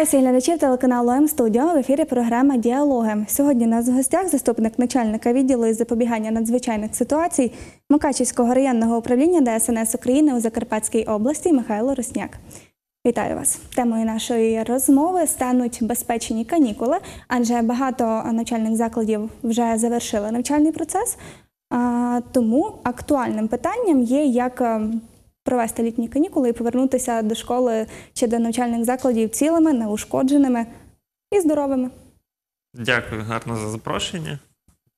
Вітаю глядачів телеканалу М Студіо в ефірі. Програма Діалоги. Сьогодні нас в гостях заступник начальника відділу із запобігання надзвичайних ситуацій Мукачівського районного управління ДСНС України у Закарпатській області Михайло Росняк. Вітаю вас. Темою нашої розмови стануть безпечні канікули, адже багато начальних закладів вже завершили навчальний процес. Тому актуальним питанням є як ем, провести літні канікули і повернутися до школи чи до навчальних закладів цілими, неушкодженими і здоровими. Дякую гарно за запрошення.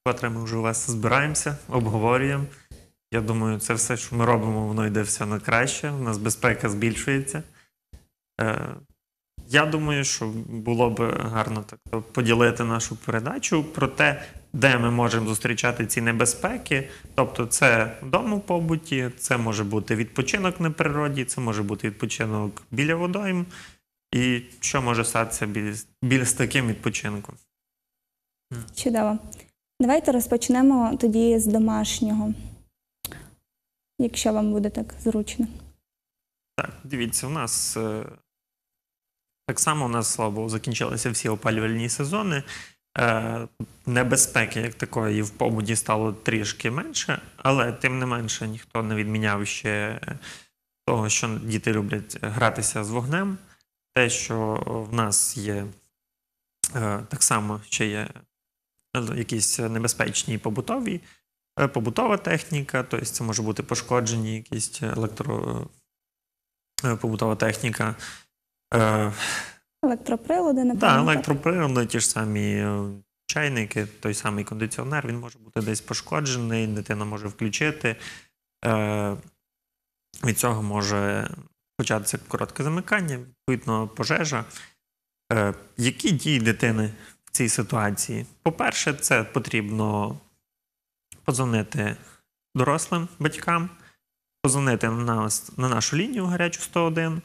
Котре ми вже у вас збираємося, обговорюємо. Я думаю, це все, що ми робимо, воно йде все на краще. У нас безпека збільшується. Е, Я думаю, що було б гарно так поділити нашу передачу про те, де ми можемо зустрічати ці небезпеки. Тобто, це вдома в побуті, це може бути відпочинок на природі, це може бути відпочинок біля водойм. І що може статися біля з таким відпочинком? Чудово. Давайте розпочнемо тоді з домашнього, якщо вам буде так зручно. Так, дивіться, у нас е, так само у нас слава Богу, закінчилися всі опалювальні сезони, Е, небезпеки, як такої, в побуді стало трішки менше, але тим не менше ніхто не відміняв ще е, того, що діти люблять гратися з вогнем. Те, що в нас є е, так само ще є якісь небезпечні побутові, побутова техніка, тобто це може бути пошкоджені, якісь електропобутова техніка електроприлади, напевно. Так, електроприлади, ті ж самі е, чайники, той самий кондиціонер, він може бути десь пошкоджений, дитина може включити. Е, Від цього може початися коротке замикання, відповідно, пожежа. Е, Які дії дитини в цій ситуації? По-перше, це потрібно подзвонити дорослим батькам, позвонити на, нас, на нашу лінію гарячу 101.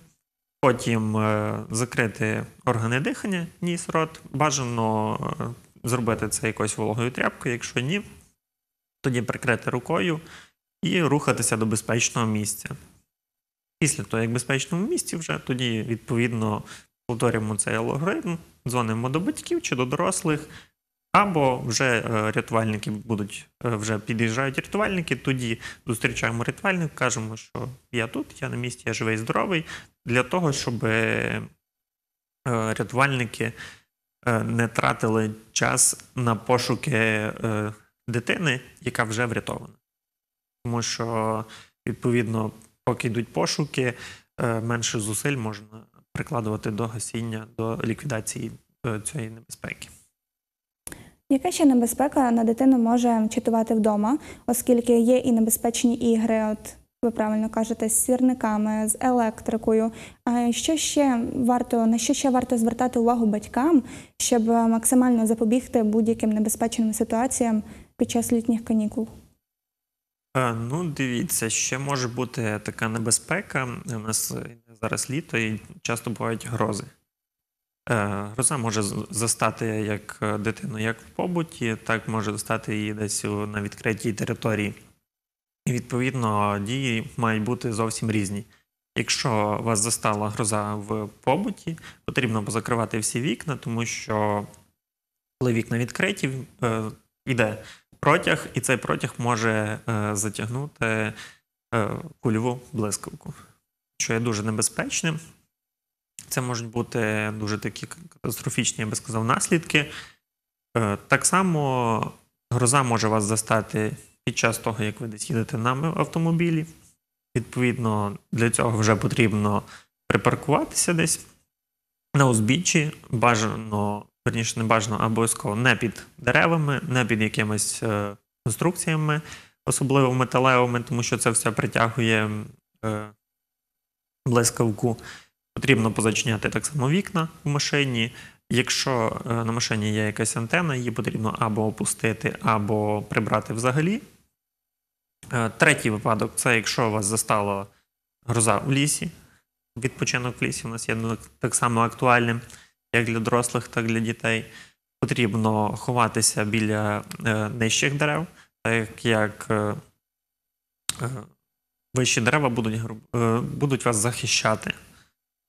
Потім е, закрити органи дихання, ніс, рот. Бажано е, зробити це якоюсь вологою тряпкою, якщо ні, тоді прикрити рукою і рухатися до безпечного місця. Після того, як в безпечному місці, вже тоді, відповідно, повторюємо цей алгоритм, дзвонимо до батьків чи до дорослих, або вже е, рятувальники будуть, вже під'їжджають рятувальники, тоді зустрічаємо рятувальника, кажемо, що я тут, я на місці, я живий здоровий для того, щоб е, рятувальники е, не тратили час на пошуки е, дитини, яка вже врятована. Тому що, відповідно, поки йдуть пошуки, менше зусиль можна прикладувати до гасіння, до ліквідації цієї небезпеки. Яка ще небезпека на дитину може читувати вдома, оскільки є і небезпечні ігри? От ви правильно кажете, з сірниками, з електрикою. Що ще варто на що ще варто звертати увагу батькам, щоб е, максимально запобігти будь-яким небезпечним ситуаціям під час літніх канікул? Е, ну, дивіться, ще може бути така небезпека. У нас зараз літо і часто бувають грози. Е, гроза може застати як дитину як в побуті, так може застати її десь на відкритій території. І відповідно дії мають бути зовсім різні. Якщо вас застала гроза в побуті, потрібно позакривати всі вікна, тому що коли вікна відкриті, е, йде протяг, і цей протяг може е, затягнути е, кульову блискавку, що є дуже небезпечним. Це можуть бути дуже такі катастрофічні, я би сказав, наслідки. Так само гроза може вас застати під час того, як ви десь їдете на автомобілі. Відповідно, для цього вже потрібно припаркуватися десь на узбіччі, бажано, верніше, не бажано, а обов'язково не під деревами, не під якимись е, конструкціями, особливо металевими, тому що це все притягує е, блискавку. Потрібно позачиняти так само вікна в машині. Якщо е, на машині є якась антена, її потрібно або опустити, або прибрати взагалі. Е, третій випадок це якщо вас застала гроза в лісі. Відпочинок в лісі у нас є ну, так само актуальним як для дорослих, так і для дітей. Потрібно ховатися біля е, нижчих дерев, так як е, вищі дерева будуть будуть вас захищати,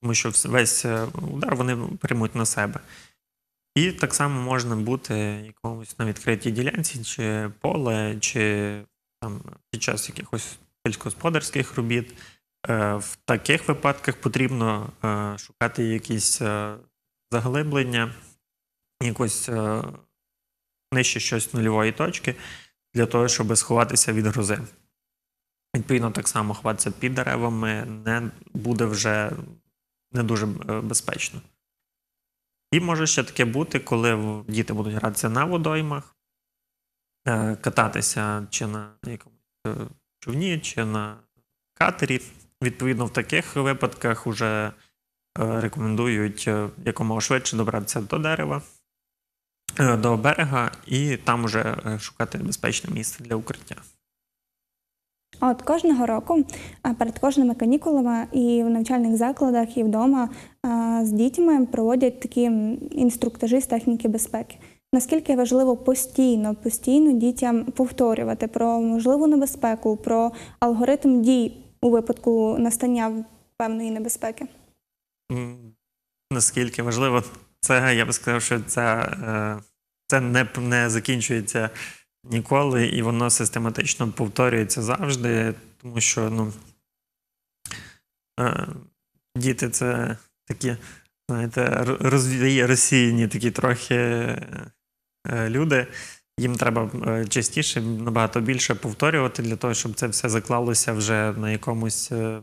тому що весь удар вони приймуть на себе. І так само можна бути якомусь на відкритій ділянці, чи поле, чи там під час якихось сільськогосподарських робіт. Е, в таких випадках потрібно е, шукати якісь е, заглиблення, якось нижче щось нульової точки для того, щоб сховатися від грози. Відповідно, так само ховатися під деревами не буде вже не дуже безпечно. І може ще таке бути, коли діти будуть гратися на водоймах, Е, кататися чи на якомусь е, човні, чи на катері. Відповідно, в таких випадках вже е, рекомендують якомога швидше добратися до дерева, до берега, і там вже шукати безпечне місце для укриття. От кожного року перед кожними канікулами і в навчальних закладах, і вдома з дітьми проводять такі інструктажі з техніки безпеки. Наскільки важливо постійно, постійно дітям повторювати про можливу небезпеку, про алгоритм дій у випадку настання певної небезпеки? Наскільки важливо, це я би сказав, що це це не, не закінчується ніколи, і воно систематично повторюється завжди, тому що ну, е, діти це такі. Знаєте, розсіяні такі трохи е, Е, люди. Їм треба е, частіше, набагато більше повторювати для того, щоб це все заклалося вже на якомусь е,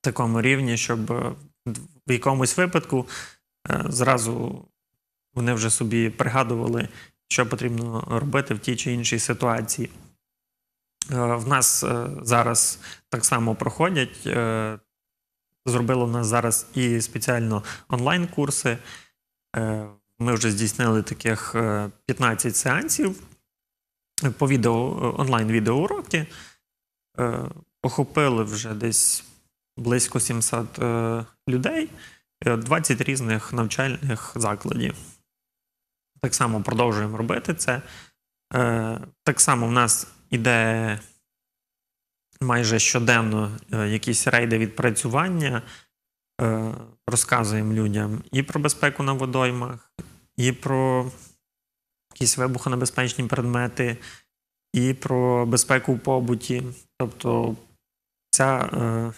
такому рівні, щоб в якомусь випадку зразу вони вже собі пригадували, що потрібно робити в тій чи іншій ситуації. В нас зараз так само проходять. Зробили в нас зараз і спеціально онлайн-курси. Ми вже здійснили таких 15 е, сеансів е, по відео е, онлайн-відеоуроки. Охопили вже десь близько 700 людей, 20 різних навчальних закладів. Так само продовжуємо робити це. Так само в нас іде майже щоденно якісь рейди відпрацювання розказуємо людям і про безпеку на водоймах, і про якісь вибухонебезпечні предмети, і про безпеку в побуті. Тобто ця, е,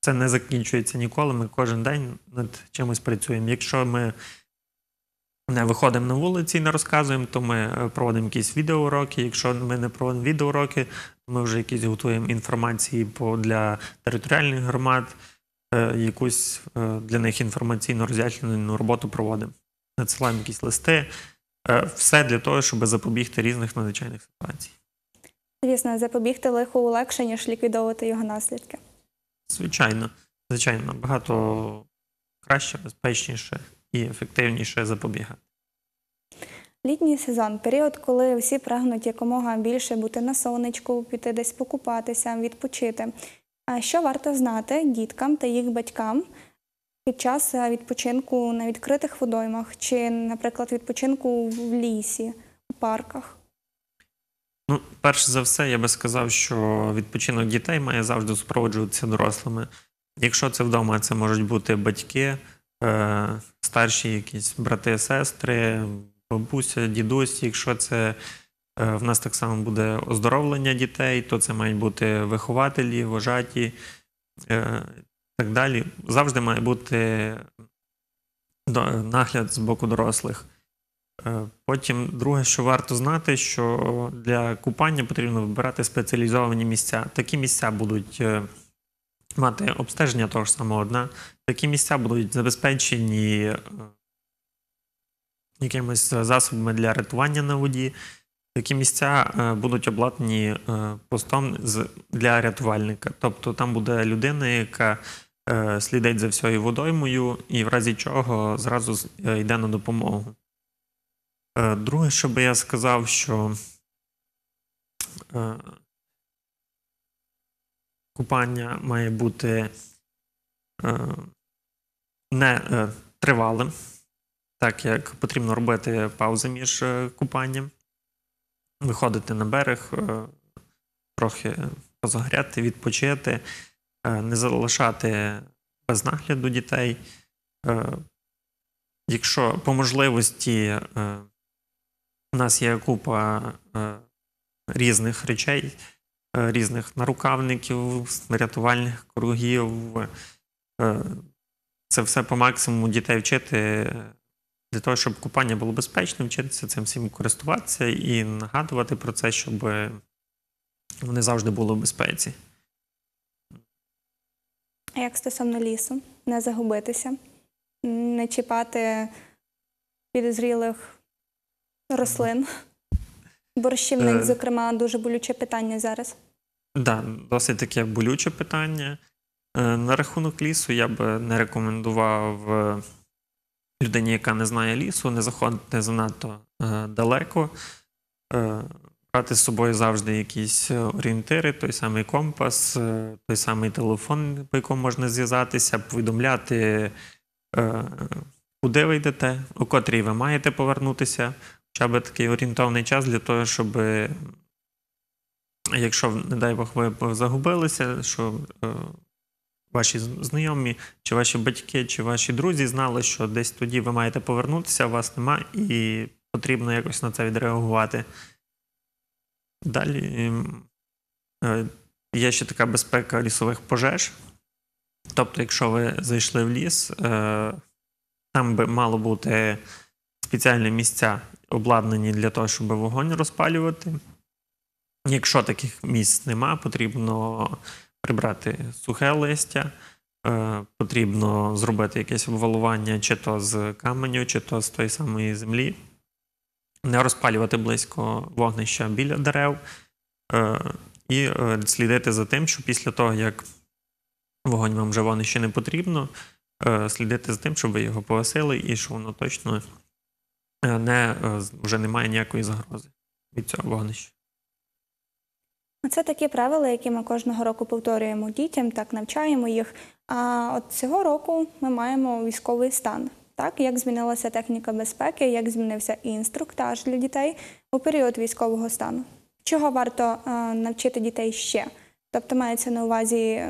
це не закінчується ніколи. Ми кожен день над чимось працюємо. Якщо ми не виходимо на вулиці і не розказуємо, то ми е, проводимо якісь відеоуроки. Якщо ми не проводимо відеоуроки, то ми вже якісь готуємо інформації для територіальних громад. Е, якусь е, для них інформаційно роз'яснену роботу проводимо. Надсилаємо якісь листи. Е, все для того, щоб запобігти різних надзвичайних ситуацій. Звісно, запобігти лиху легше, ніж ліквідовувати його наслідки. Звичайно, звичайно, набагато краще, безпечніше і ефективніше запобігати. Літній сезон період, коли всі прагнуть якомога більше бути на сонечку, піти десь покупатися, відпочити що варто знати діткам та їх батькам під час е, відпочинку на відкритих водоймах чи, наприклад, відпочинку в лісі, у парках? Ну, перш за все, я би сказав, що відпочинок дітей має завжди супроводжуватися дорослими. Якщо це вдома, це можуть бути батьки, е, старші якісь брати, сестри, бабуся, дідусь, якщо це Е, в нас так само буде оздоровлення дітей, то це мають бути вихователі, вожаті е, так далі. Завжди має бути нагляд з боку дорослих. Е, потім, друге, що варто знати, що для купання потрібно вибирати спеціалізовані місця. Такі місця будуть мати обстеження того ж самого дна, такі місця будуть забезпечені якимись засобами для рятування на воді. Такі місця е, будуть обладнані е, постом для рятувальника. Тобто там буде людина, яка е, слідить за всією водоймою, і в разі чого зразу йде на допомогу. Друге, що би я сказав, що купання має бути не тривалим, так як потрібно робити паузи між купанням виходити на берег, е, трохи позагряти, відпочити, е, не залишати без нагляду дітей. Е, якщо по можливості у нас є купа різних речей, різних нарукавників, рятувальних кругів, це все по максимуму дітей вчити для того, щоб купання було безпечним, вчитися цим всім користуватися і нагадувати про це, щоб вони завжди були в безпеці. А як стосовно лісу, не загубитися, не чіпати підозрілих рослин. Борщівник, е. зокрема, дуже болюче питання зараз. Так, да, досить таке болюче питання. Е, на рахунок лісу я б не рекомендував. Е, людині, яка не знає лісу, не заходити занадто е, далеко, е, брати з собою завжди якісь е, орієнтири, той самий компас, той самий телефон, по якому можна зв'язатися, повідомляти, куди ви йдете, у котрій ви маєте повернутися. Хоча б такий орієнтовний час для того, щоб. Якщо, не дай Бог, ви загубилися, що ваші знайомі, чи ваші батьки, чи ваші друзі знали, що десь тоді ви маєте повернутися, а вас нема, і потрібно якось на це відреагувати. Далі ем, е, є ще така безпека лісових пожеж. Тобто, якщо ви зайшли в ліс, е, там би мало бути спеціальні місця, обладнані для того, щоб вогонь розпалювати. Якщо таких місць нема, потрібно прибрати сухе листя, е, потрібно зробити якесь обвалування чи то з каменю, чи то з тої самої землі, не розпалювати близько вогнища біля дерев, е, і е, слідити за тим, що після того, як вогонь вам вже вогнище не потрібно, слідити за тим, щоб ви його погасили, і що воно точно не, вже немає ніякої загрози від цього вогнища. Це такі правила, які ми кожного року повторюємо дітям, так навчаємо їх. А от цього року ми маємо військовий стан. Так, як змінилася техніка безпеки, як змінився і інструктаж для дітей у період військового стану. Чого варто е, навчити дітей ще? Тобто мається на увазі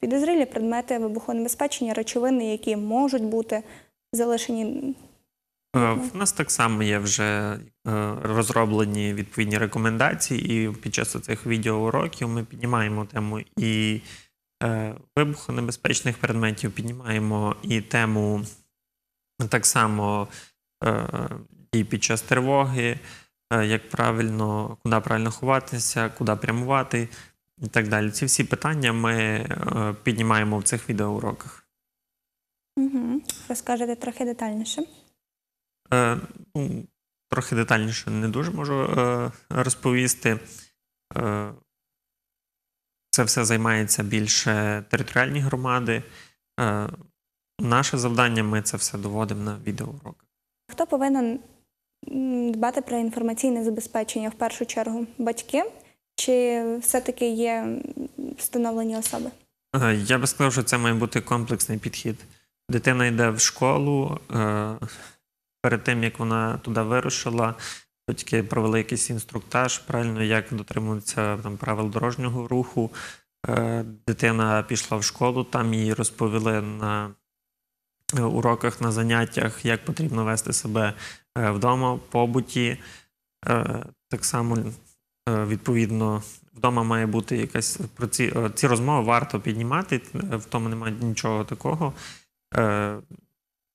підозрілі предмети вибухонебезпечення, речовини, які можуть бути залишені Е, в нас так само є вже е, розроблені відповідні рекомендації, і під час цих відеоуроків ми піднімаємо тему і е, вибухонебезпечних предметів, піднімаємо і тему так само і під час тривоги, як правильно, куди правильно ховатися, куди прямувати і так далі. Ці всі питання ми піднімаємо в цих відеоуроках. Угу. Розкажете трохи детальніше. Е, ну, трохи детальніше не дуже можу е, розповісти. Е, це все займається більше територіальні громади. Наше завдання ми це все доводимо на відеоуроках. Хто повинен дбати про інформаційне забезпечення в першу чергу? Батьки чи все-таки є встановлені особи? Я би сказав, що це має бути комплексний підхід. Дитина йде в школу, перед тим як вона туди вирушила, батьки провели якийсь інструктаж, правильно як дотримуються там правил дорожнього руху. Е, дитина пішла в школу, там їй розповіли на уроках, на заняттях, як потрібно вести себе е, вдома, побуті. Е, так само, відповідно, вдома має бути якась про ці, ці розмови варто піднімати, в тому немає нічого такого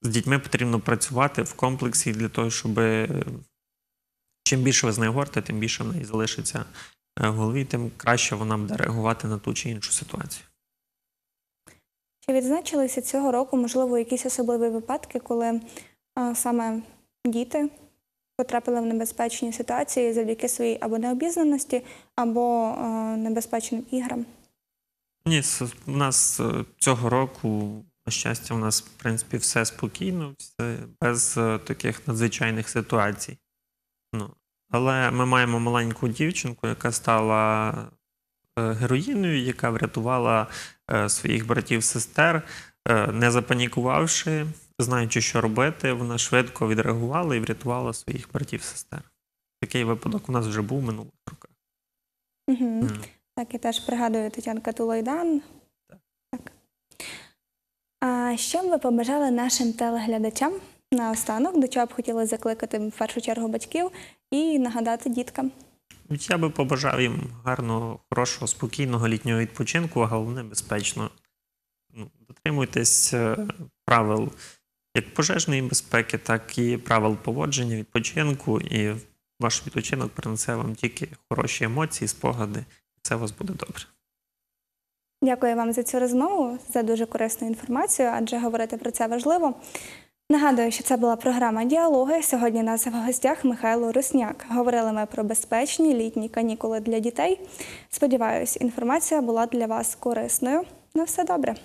з дітьми потрібно працювати в комплексі для того, щоб е, чим більше ви з нею говорите, тим більше в неї залишиться е, в голові, тим краще вона буде реагувати на ту чи іншу ситуацію. Чи відзначилися цього року, можливо, якісь особливі випадки, коли а, е, саме діти потрапили в небезпечні ситуації завдяки своїй або необізнаності, або а, небезпечним іграм? Ні, у нас цього року на щастя, у нас, в принципі, все спокійно, все без е, таких надзвичайних ситуацій. Ну, Але ми маємо маленьку дівчинку, яка стала е, героїною, яка врятувала е, своїх братів-сестер, не запанікувавши, знаючи, що робити, вона швидко відреагувала і врятувала своїх братів-сестер. Такий випадок у нас вже був минулих роках. Угу. Так, я теж пригадую Тетянка Тулайдан. А що б ви побажали нашим телеглядачам наостанок, до чого б хотіли закликати в першу чергу батьків і нагадати діткам? Я би побажав їм гарного, хорошого, спокійного літнього відпочинку, а головне безпечно. Ну, дотримуйтесь е, правил як пожежної безпеки, так і правил поводження, відпочинку, і ваш відпочинок принесе вам тільки хороші емоції, спогади, і це у вас буде добре. Дякую вам за цю розмову, за дуже корисну інформацію, адже говорити про це важливо. Нагадую, що це була програма Діалоги. Сьогодні нас в гостях Михайло Русняк. Говорили ми про безпечні літні канікули для дітей. Сподіваюсь, інформація була для вас корисною. На все добре.